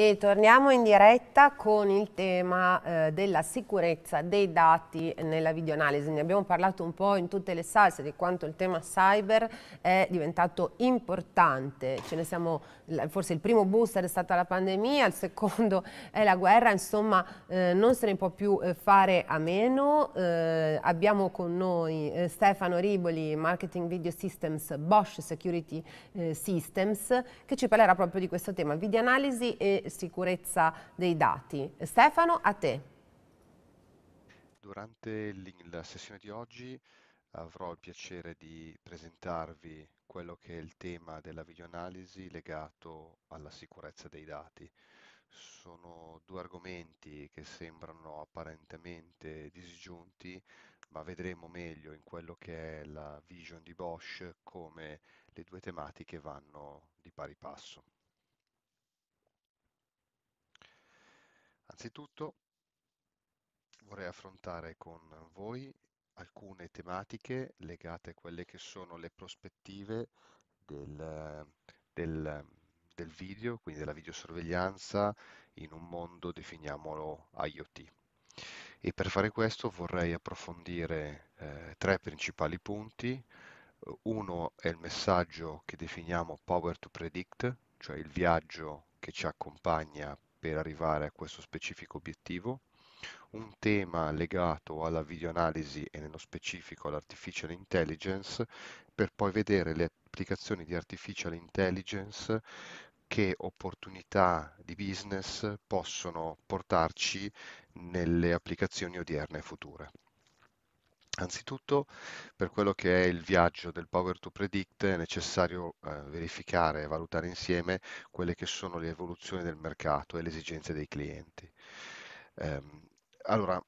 E torniamo in diretta con il tema eh, della sicurezza dei dati nella videoanalisi. Ne abbiamo parlato un po' in tutte le salse di quanto il tema cyber è diventato importante. Siamo, forse il primo booster è stata la pandemia, il secondo è la guerra, insomma eh, non se ne può più eh, fare a meno. Eh, abbiamo con noi eh, Stefano Riboli, Marketing Video Systems, Bosch Security eh, Systems, che ci parlerà proprio di questo tema, videoanalisi e sicurezza dei dati. Stefano, a te. Durante la sessione di oggi avrò il piacere di presentarvi quello che è il tema della videoanalisi legato alla sicurezza dei dati. Sono due argomenti che sembrano apparentemente disgiunti, ma vedremo meglio in quello che è la vision di Bosch come le due tematiche vanno di pari passo. Anzitutto vorrei affrontare con voi alcune tematiche legate a quelle che sono le prospettive del, del, del video, quindi della videosorveglianza in un mondo, definiamolo IoT. E per fare questo vorrei approfondire eh, tre principali punti. Uno è il messaggio che definiamo Power to Predict, cioè il viaggio che ci accompagna per arrivare a questo specifico obiettivo, un tema legato alla videoanalisi e nello specifico all'artificial intelligence per poi vedere le applicazioni di artificial intelligence che opportunità di business possono portarci nelle applicazioni odierne e future. Anzitutto, per quello che è il viaggio del Power to Predict, è necessario eh, verificare e valutare insieme quelle che sono le evoluzioni del mercato e le esigenze dei clienti. Eh, allora,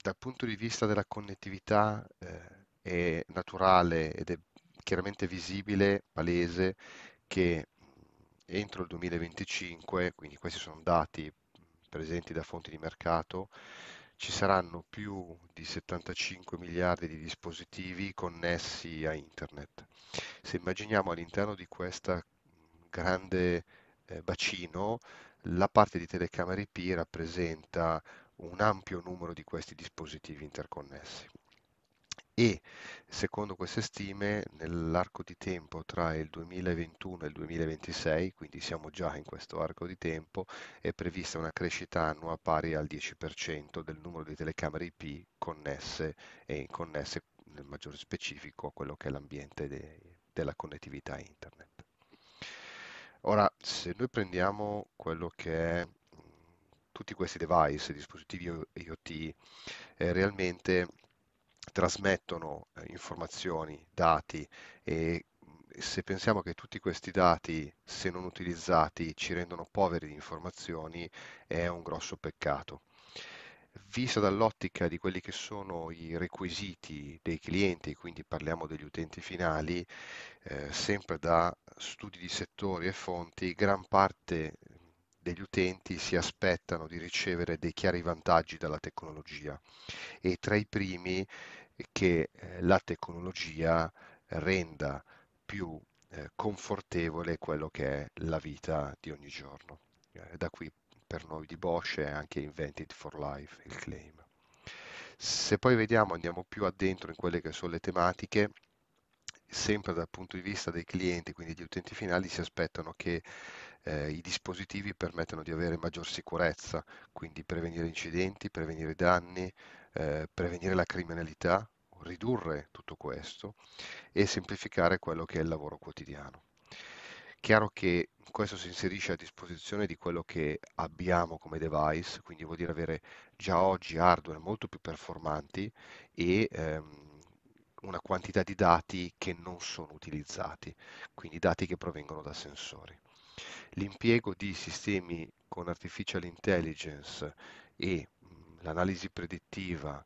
dal punto di vista della connettività eh, è naturale ed è chiaramente visibile, palese, che entro il 2025, quindi questi sono dati presenti da fonti di mercato, ci saranno più di 75 miliardi di dispositivi connessi a internet. Se immaginiamo all'interno di questo mm, grande eh, bacino, la parte di telecamere IP rappresenta un ampio numero di questi dispositivi interconnessi e secondo queste stime nell'arco di tempo tra il 2021 e il 2026, quindi siamo già in questo arco di tempo, è prevista una crescita annua pari al 10% del numero di telecamere IP connesse e connesse nel maggior specifico a quello che è l'ambiente de- della connettività internet. Ora, se noi prendiamo quello che è tutti questi device, dispositivi IoT, eh, realmente trasmettono eh, informazioni, dati e mm, se pensiamo che tutti questi dati, se non utilizzati, ci rendono poveri di informazioni, è un grosso peccato. Vista dall'ottica di quelli che sono i requisiti dei clienti, quindi parliamo degli utenti finali, eh, sempre da studi di settori e fonti, gran parte degli utenti si aspettano di ricevere dei chiari vantaggi dalla tecnologia e tra i primi che eh, la tecnologia renda più eh, confortevole quello che è la vita di ogni giorno. Eh, da qui per noi di Bosch è anche Invented for Life il claim. Se poi vediamo, andiamo più addentro in quelle che sono le tematiche, sempre dal punto di vista dei clienti, quindi gli utenti finali, si aspettano che eh, i dispositivi permettano di avere maggior sicurezza, quindi prevenire incidenti, prevenire danni, eh, prevenire la criminalità, ridurre tutto questo e semplificare quello che è il lavoro quotidiano. Chiaro che questo si inserisce a disposizione di quello che abbiamo come device, quindi vuol dire avere già oggi hardware molto più performanti e ehm, una quantità di dati che non sono utilizzati, quindi dati che provengono da sensori. L'impiego di sistemi con artificial intelligence e l'analisi predittiva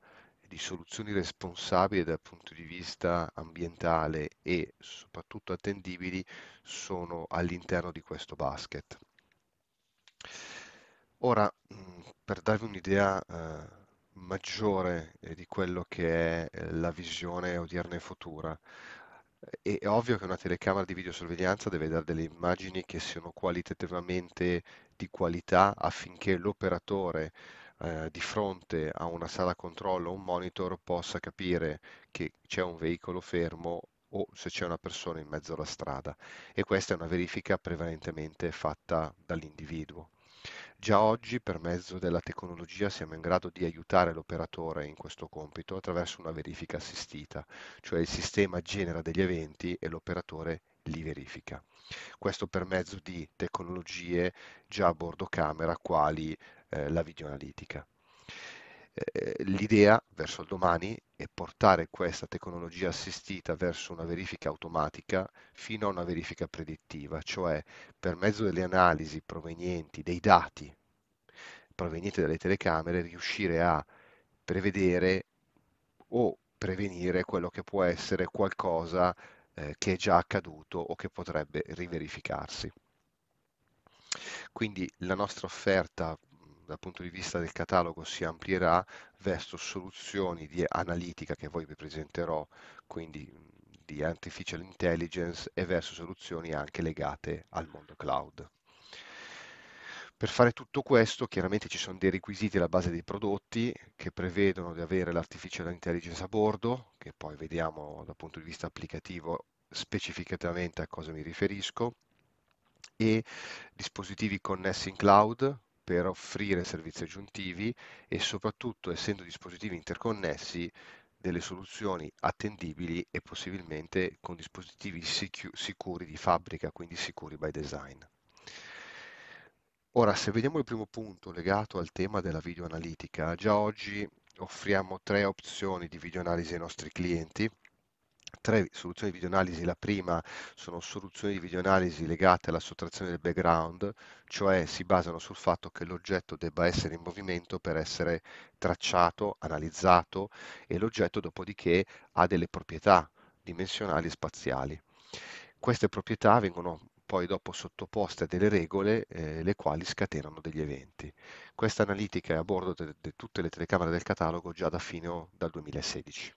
di soluzioni responsabili dal punto di vista ambientale e soprattutto attendibili sono all'interno di questo basket. Ora, per darvi un'idea eh, maggiore eh, di quello che è eh, la visione odierna e futura. È ovvio che una telecamera di videosorveglianza deve dare delle immagini che siano qualitativamente di qualità affinché l'operatore eh, di fronte a una sala controllo o un monitor possa capire che c'è un veicolo fermo o se c'è una persona in mezzo alla strada. E questa è una verifica prevalentemente fatta dall'individuo. Già oggi, per mezzo della tecnologia, siamo in grado di aiutare l'operatore in questo compito attraverso una verifica assistita, cioè il sistema genera degli eventi e l'operatore li verifica. Questo per mezzo di tecnologie già a bordo camera quali eh, la videoanalitica. Eh, l'idea verso il domani è portare questa tecnologia assistita verso una verifica automatica fino a una verifica predittiva, cioè per mezzo delle analisi provenienti dei dati provenienti dalle telecamere riuscire a prevedere o prevenire quello che può essere qualcosa eh, che è già accaduto o che potrebbe riverificarsi. Quindi la nostra offerta dal punto di vista del catalogo si amplierà verso soluzioni di analitica che poi vi presenterò, quindi di artificial intelligence e verso soluzioni anche legate al mondo cloud. Per fare tutto questo chiaramente ci sono dei requisiti alla base dei prodotti che prevedono di avere l'artificial intelligence a bordo, che poi vediamo dal punto di vista applicativo specificatamente a cosa mi riferisco, e dispositivi connessi in cloud, per offrire servizi aggiuntivi e soprattutto essendo dispositivi interconnessi delle soluzioni attendibili e possibilmente con dispositivi sicu- sicuri di fabbrica, quindi sicuri by design. Ora, se vediamo il primo punto legato al tema della videoanalitica, già oggi offriamo tre opzioni di videoanalisi ai nostri clienti tre soluzioni di videoanalisi. La prima sono soluzioni di videoanalisi legate alla sottrazione del background, cioè si basano sul fatto che l'oggetto debba essere in movimento per essere tracciato, analizzato e l'oggetto dopodiché ha delle proprietà dimensionali e spaziali. Queste proprietà vengono poi dopo sottoposte a delle regole eh, le quali scatenano degli eventi. Questa analitica è a bordo di tutte le telecamere del catalogo già da fino al 2016.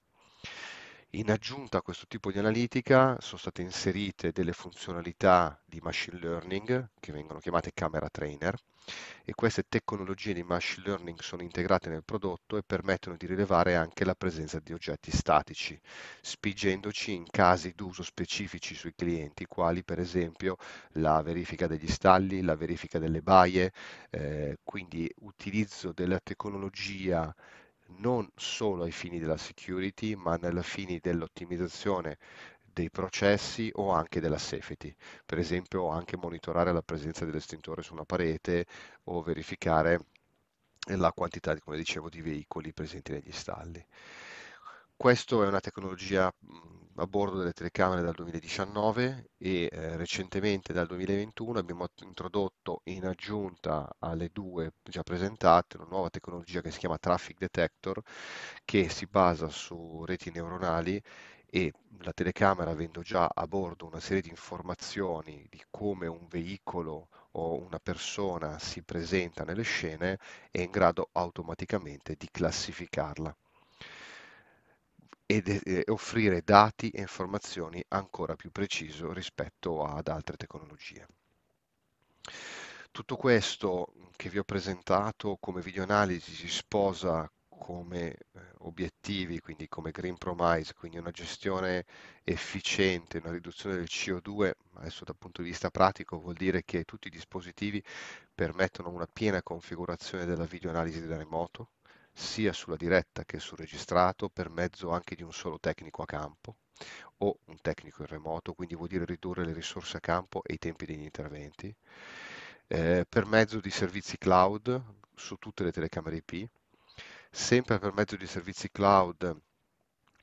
In aggiunta a questo tipo di analitica sono state inserite delle funzionalità di machine learning che vengono chiamate camera trainer e queste tecnologie di machine learning sono integrate nel prodotto e permettono di rilevare anche la presenza di oggetti statici, spingendoci in casi d'uso specifici sui clienti, quali per esempio la verifica degli stalli, la verifica delle baie, eh, quindi utilizzo della tecnologia non solo ai fini della security, ma ai fini dell'ottimizzazione dei processi o anche della safety, per esempio anche monitorare la presenza dell'estintore su una parete o verificare la quantità, come dicevo, di veicoli presenti negli stalli. Questa è una tecnologia mhmm, a bordo delle telecamere dal 2019 e eh, recentemente dal 2021 abbiamo introdotto in aggiunta alle due già presentate una nuova tecnologia che si chiama Traffic Detector che si basa su reti neuronali e la telecamera avendo già a bordo una serie di informazioni di come un veicolo o una persona si presenta nelle scene è in grado automaticamente di classificarla ed offrire dati e informazioni ancora più preciso rispetto ad altre tecnologie. Tutto questo che vi ho presentato come videoanalisi si sposa come eh, obiettivi, quindi come Green Promise, quindi una gestione efficiente, una riduzione del CO2, adesso dal punto di vista pratico vuol dire che tutti i dispositivi permettono una piena configurazione della videoanalisi da remoto, sia sulla diretta che sul registrato per mezzo anche di un solo tecnico a campo o un tecnico in remoto, quindi vuol dire ridurre le risorse a campo e i tempi degli interventi, eh, per mezzo di servizi cloud su tutte le telecamere IP, sempre per mezzo di servizi cloud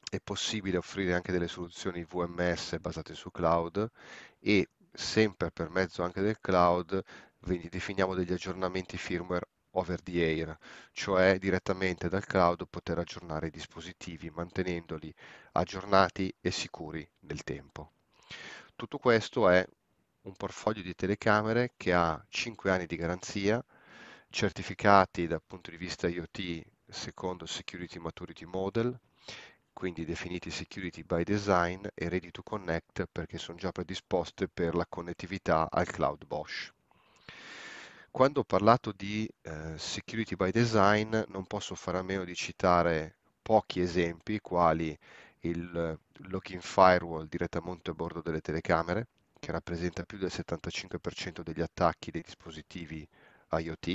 è possibile offrire anche delle soluzioni VMS basate su cloud e sempre per mezzo anche del cloud quindi definiamo degli aggiornamenti firmware over the air, cioè direttamente dal cloud poter aggiornare i dispositivi mantenendoli aggiornati e sicuri nel tempo. Tutto questo è un portfoglio di telecamere che ha 5 anni di garanzia, certificati dal punto di vista IoT secondo Security Maturity Model, quindi definiti Security by Design e Ready to Connect perché sono già predisposte per la connettività al cloud Bosch quando ho parlato di eh, security by design non posso fare a meno di citare pochi esempi quali il login firewall direttamente a bordo delle telecamere che rappresenta più del 75% degli attacchi dei dispositivi IoT.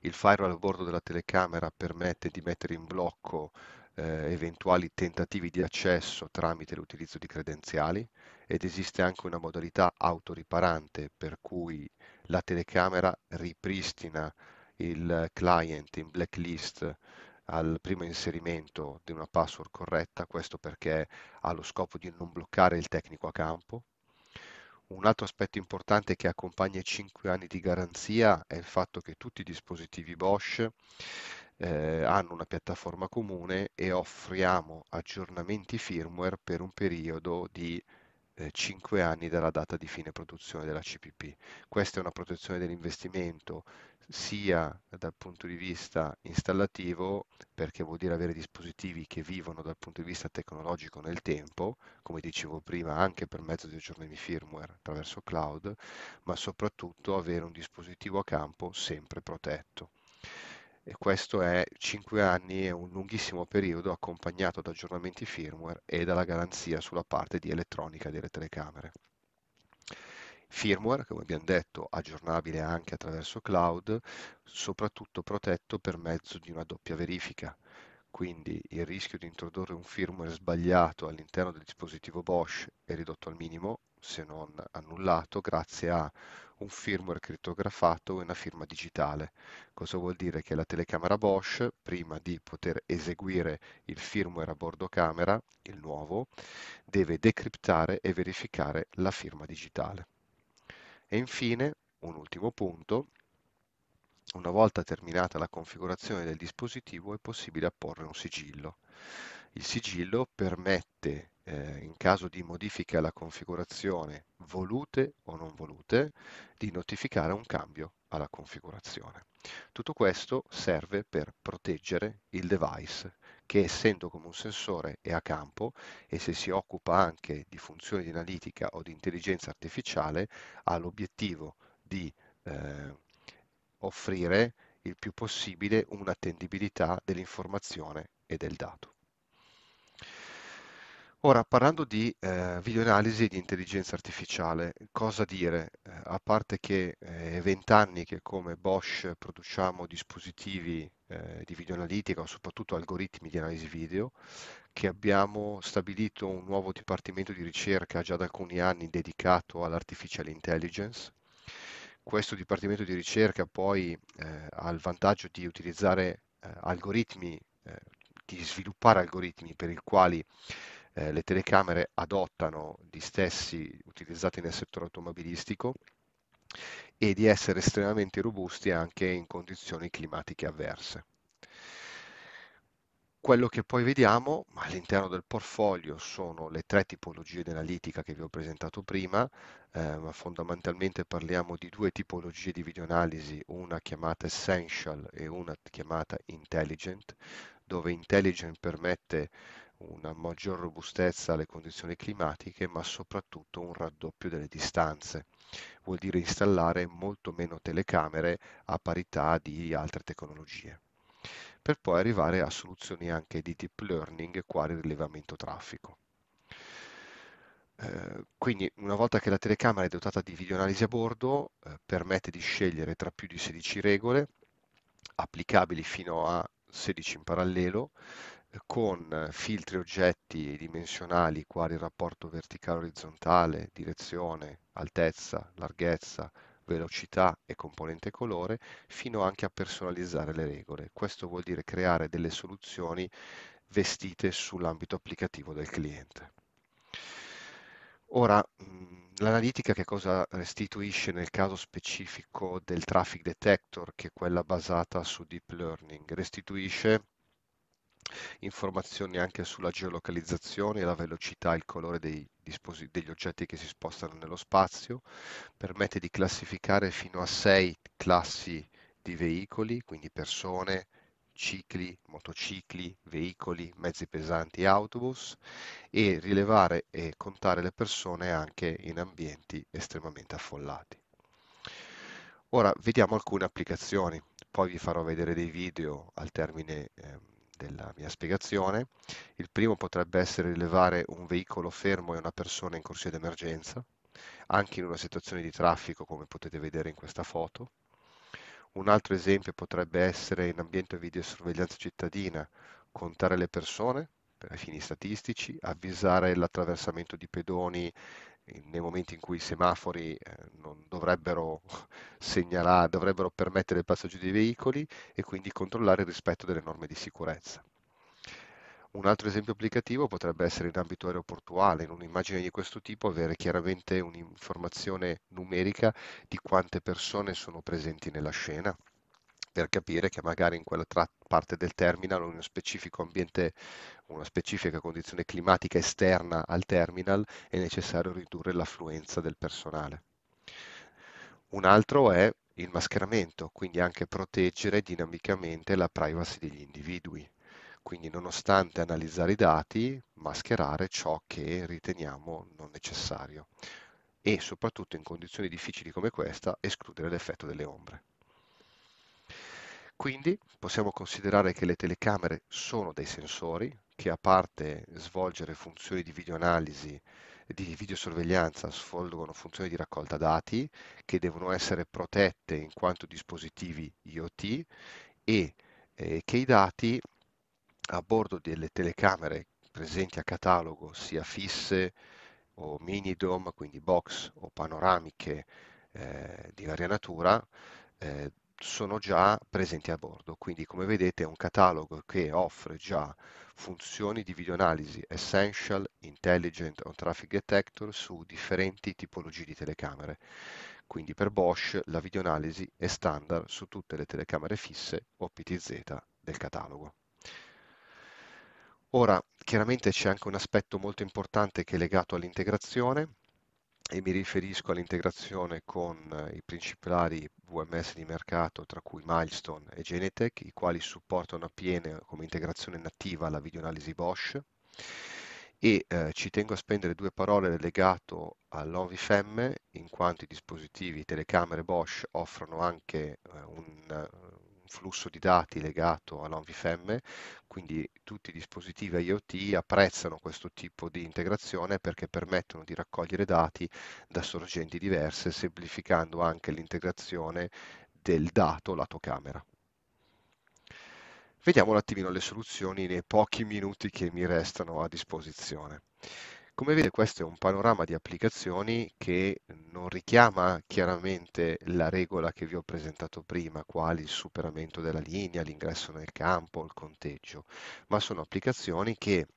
Il firewall a bordo della telecamera permette di mettere in blocco eh, eventuali tentativi di accesso tramite l'utilizzo di credenziali ed esiste anche una modalità autoriparante per cui la telecamera ripristina il client in blacklist al primo inserimento di una password corretta, questo perché ha lo scopo di non bloccare il tecnico a campo. Un altro aspetto importante che accompagna i 5 anni di garanzia è il fatto che tutti i dispositivi Bosch eh, hanno una piattaforma comune e offriamo aggiornamenti firmware per un periodo di 5 eh, anni dalla data di fine produzione della CPP. Questa è una protezione dell'investimento sia dal punto di vista installativo, perché vuol dire avere dispositivi che vivono dal punto di vista tecnologico nel tempo, come dicevo prima, anche per mezzo di aggiornamenti firmware attraverso cloud, ma soprattutto avere un dispositivo a campo sempre protetto e questo è 5 anni, e un lunghissimo periodo accompagnato da aggiornamenti firmware e dalla garanzia sulla parte di elettronica delle telecamere. Firmware, come abbiamo detto, aggiornabile anche attraverso cloud, soprattutto protetto per mezzo di una doppia verifica. Quindi il rischio di introdurre un firmware sbagliato all'interno del dispositivo Bosch è ridotto al minimo se non annullato grazie a un firmware crittografato e una firma digitale. Cosa vuol dire? Che la telecamera Bosch, prima di poter eseguire il firmware a bordo camera, il nuovo, deve decriptare e verificare la firma digitale. E infine, un ultimo punto, una volta terminata la configurazione del dispositivo è possibile apporre un sigillo. Il sigillo permette eh, in caso di modifiche alla configurazione volute o non volute, di notificare un cambio alla configurazione. Tutto questo serve per proteggere il device che essendo come un sensore è a campo e se si occupa anche di funzioni di analitica o di intelligenza artificiale ha l'obiettivo di eh, offrire il più possibile un'attendibilità dell'informazione e del dato. Ora, parlando di eh, videoanalisi e di intelligenza artificiale, cosa dire? Eh, a parte che è eh, vent'anni che come Bosch produciamo dispositivi eh, di videoanalitica, soprattutto algoritmi di analisi video, che abbiamo stabilito un nuovo dipartimento di ricerca già da alcuni anni dedicato all'artificial intelligence. Questo dipartimento di ricerca poi eh, ha il vantaggio di utilizzare eh, algoritmi, di sviluppare algoritmi per i quali eh, le telecamere adottano gli stessi utilizzati nel settore automobilistico e di essere estremamente robusti anche in condizioni climatiche avverse. Quello che poi vediamo all'interno del portfolio sono le tre tipologie di analitica che vi ho presentato prima, eh, ma fondamentalmente parliamo di due tipologie di videoanalisi, una chiamata essential e una chiamata intelligent dove intelligent permette una maggior robustezza alle condizioni climatiche, ma soprattutto un raddoppio delle distanze. Vuol dire installare molto meno telecamere a parità di altre tecnologie, per poi arrivare a soluzioni anche di deep learning quali rilevamento traffico. Eh, quindi una volta che la telecamera è dotata di videoanalisi a bordo, eh, permette di scegliere tra più di 16 regole applicabili fino a 16 in parallelo eh, con filtri oggetti dimensionali quali il rapporto verticale orizzontale, direzione, altezza, larghezza, velocità e componente colore, fino anche a personalizzare le regole. Questo vuol dire creare delle soluzioni vestite sull'ambito applicativo del cliente. Ora, mhmm, l'analitica che cosa restituisce nel caso specifico del traffic detector, che è quella basata su deep learning? Restituisce informazioni anche sulla geolocalizzazione, la velocità e il colore dei, degli oggetti che si spostano nello spazio, permette di classificare fino a sei classi di veicoli, quindi persone, cicli, motocicli, veicoli, mezzi pesanti, autobus e rilevare e contare le persone anche in ambienti estremamente affollati. Ora vediamo alcune applicazioni, poi vi farò vedere dei video al termine eh, della mia spiegazione. Il primo potrebbe essere rilevare un veicolo fermo e una persona in corsia d'emergenza, anche in una situazione di traffico come potete vedere in questa foto. Un altro esempio potrebbe essere in ambiente videosorveglianza cittadina, contare le persone per fini statistici, avvisare l'attraversamento di pedoni nei momenti in cui i semafori eh, non dovrebbero segnalare, dovrebbero permettere il passaggio dei veicoli e quindi controllare il rispetto delle norme di sicurezza. Un altro esempio applicativo potrebbe essere in ambito aeroportuale, in un'immagine di questo tipo avere chiaramente un'informazione numerica di quante persone sono presenti nella scena per capire che magari in quella tra- parte del terminal o in uno specifico ambiente, una specifica condizione climatica esterna al terminal è necessario ridurre l'affluenza del personale. Un altro è il mascheramento, quindi anche proteggere dinamicamente la privacy degli individui quindi nonostante analizzare i dati, mascherare ciò che riteniamo non necessario e soprattutto in condizioni difficili come questa escludere l'effetto delle ombre. Quindi possiamo considerare che le telecamere sono dei sensori che a parte svolgere funzioni di videoanalisi e di videosorveglianza svolgono funzioni di raccolta dati che devono essere protette in quanto dispositivi IoT e eh, che i dati a bordo delle telecamere presenti a catalogo, sia fisse o mini dom, quindi box o panoramiche eh, di varia natura, eh, sono già presenti a bordo. Quindi come vedete è un catalogo che offre già funzioni di videoanalisi Essential, Intelligent on Traffic Detector su differenti tipologie di telecamere. Quindi per Bosch la videoanalisi è standard su tutte le telecamere fisse o PTZ del catalogo. Ora, chiaramente c'è anche un aspetto molto importante che è legato all'integrazione e mi riferisco all'integrazione con eh, i principali VMS di mercato, tra cui Milestone e Genetech, i quali supportano appieno eh, come integrazione nativa la videoanalisi Bosch e eh, ci tengo a spendere due parole legato all'OVFM in quanto i dispositivi telecamere Bosch offrono anche eh, un eh, flusso di dati legato all'OnVFM, quindi tutti i dispositivi IoT apprezzano questo tipo di integrazione perché permettono di raccogliere dati da sorgenti diverse, semplificando anche l'integrazione del dato lato camera. Vediamo un attimino le soluzioni nei pochi minuti che mi restano a disposizione. Come vede, questo è un panorama di applicazioni che non richiama chiaramente la regola che vi ho presentato prima, quali il superamento della linea, l'ingresso nel campo, il conteggio, ma sono applicazioni che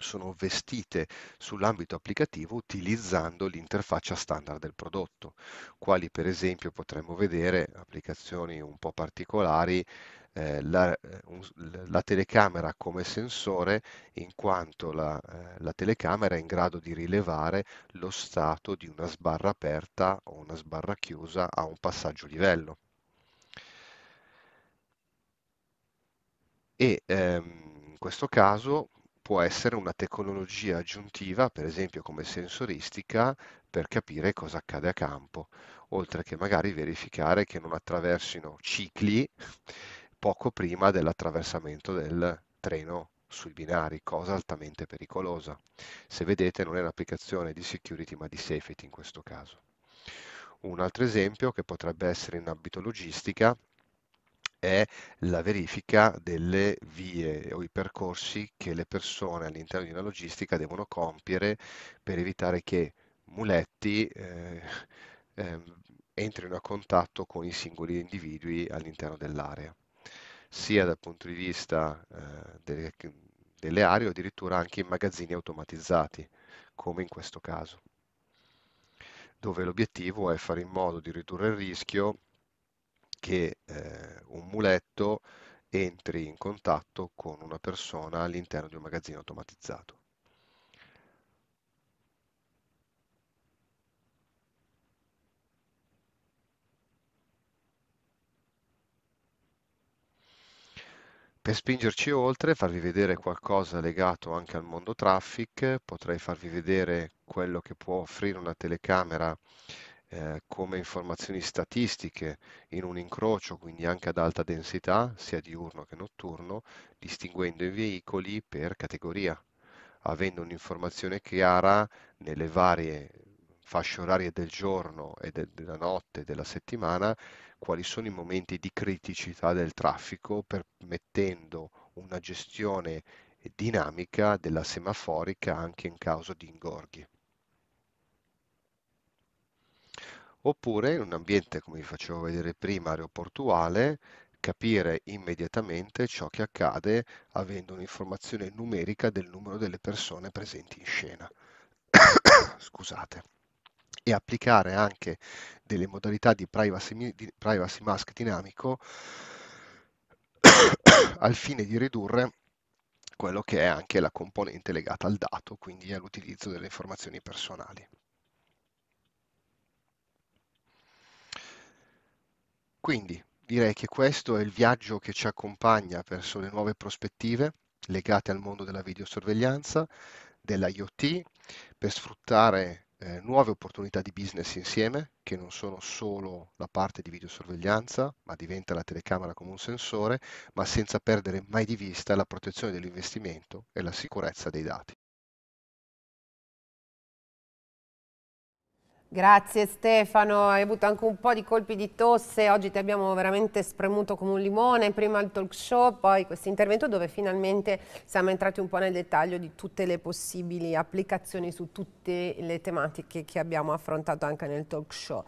sono vestite sull'ambito applicativo utilizzando l'interfaccia standard del prodotto, quali per esempio potremmo vedere applicazioni un po' particolari eh, la, la, telecamera come sensore in quanto la, eh, la, telecamera è in grado di rilevare lo stato di una sbarra aperta o una sbarra chiusa a un passaggio livello. E ehm, in questo caso può essere una tecnologia aggiuntiva, per esempio come sensoristica, per capire cosa accade a campo, oltre che magari verificare che non attraversino cicli poco prima dell'attraversamento del treno sui binari, cosa altamente pericolosa. Se vedete non è un'applicazione di security ma di safety in questo caso. Un altro esempio che potrebbe essere in ambito logistica è la verifica delle vie o i percorsi che le persone all'interno di una logistica devono compiere per evitare che muletti eh, eh, entrino a contatto con i singoli individui all'interno dell'area sia dal punto di vista eh, delle, delle aree o addirittura anche in magazzini automatizzati, come in questo caso, dove l'obiettivo è fare in modo di ridurre il rischio che eh, un muletto entri in contatto con una persona all'interno di un magazzino automatizzato. Per spingerci oltre, farvi vedere qualcosa legato anche al mondo traffic, potrei farvi vedere quello che può offrire una telecamera eh, come informazioni statistiche in un incrocio, quindi anche ad alta densità, sia diurno che notturno, distinguendo i veicoli per categoria, avendo un'informazione chiara nelle varie fasce orarie del giorno e de della notte, della settimana, quali sono i momenti di criticità del traffico permettendo una gestione dinamica della semaforica anche in caso di ingorghi. Oppure in un ambiente, come vi facevo vedere prima, aeroportuale, capire immediatamente ciò che accade avendo un'informazione numerica del numero delle persone presenti in scena. Scusate e applicare anche delle modalità di privacy, di privacy mask dinamico al fine di ridurre quello che è anche la componente legata al dato, quindi all'utilizzo delle informazioni personali. Quindi direi che questo è il viaggio che ci accompagna verso le nuove prospettive legate al mondo della videosorveglianza, dell'IoT, per sfruttare eh, nuove opportunità di business insieme, che non sono solo la parte di videosorveglianza, ma diventa la telecamera come un sensore, ma senza perdere mai di vista la protezione dell'investimento e la sicurezza dei dati. Grazie Stefano, hai avuto anche un po' di colpi di tosse, oggi ti abbiamo veramente spremuto come un limone, prima il talk show, poi questo intervento dove finalmente siamo entrati un po' nel dettaglio di tutte le possibili applicazioni su tutte le tematiche che abbiamo affrontato anche nel talk show.